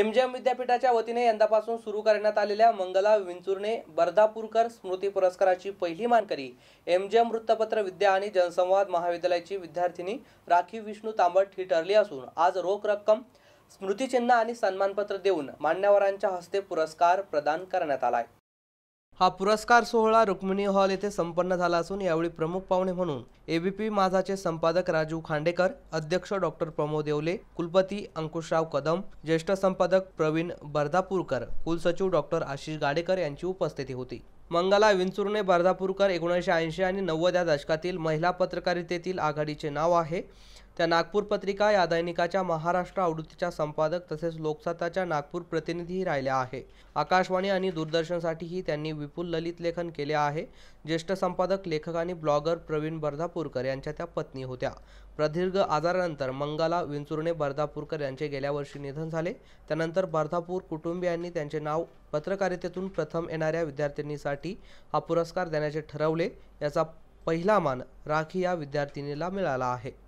M विद्यापीठाच्या वतीने यंदापासून सुरू करण्यात आलेल्या मंगला विंचुरणे बर्धापूरकर स्मृती पुरस्काराची पहिली मानकरी एम वृत्तपत्र विद्या आणि जनसंवाद महाविद्यालयाची विद्यार्थिनी राखी विष्णू तांबट ही ठरली असून आज रोख रक्कम स्मृतिचिन्ह आणि सन्मानपत्र देऊन मान्यवरांच्या हस्ते पुरस्कार प्रदान करण्यात आला आहे हा पुरस्कार सोहळा रुक्मिणी हॉल येथे संपन्न झाला असून यावेळी प्रमुख पाहुणे म्हणून एबीपी माझाचे संपादक राजू खांडेकर अध्यक्ष डॉक्टर प्रमोद येवले कुलपती अंकुशराव कदम ज्येष्ठ संपादक प्रवीण बर्दापूरकर कुलसचिव डॉक्टर आशिष गाडेकर यांची उपस्थिती होती मंगला विंचुर्णे बर्धापूरकर एकोणीसशे ऐंशी आणि नव्वद या दशकातील महिला पत्रकारितेतील आघाडीचे नाव आहे त्या नागपूर पत्रिका या दैनिकाच्या महाराष्ट्र आवृत्तीच्या संपादक तसेच लोकसत्ताच्या नागपूर प्रतिनिधीही राहिल्या आहे आकाशवाणी आणि दूरदर्शनसाठीही त्यांनी विपुल ललित लेखन केले आहे ज्येष्ठ संपादक लेखक आणि ब्लॉगर प्रवीण बर्धापूरकर यांच्या त्या पत्नी होत्या प्रदीर्घ आजारानंतर मंगला विंचुरणे बर्धापूरकर यांचे गेल्या वर्षी निधन झाले त्यानंतर बर्धापूर कुटुंबियांनी त्यांचे नाव पत्रकारितेतून प्रथम येणाऱ्या विद्यार्थिनीसाठी हा पुरस्कार देण्याचे ठरवले याचा पहिला मान राखी या विद्यार्थिनीला मिळाला आहे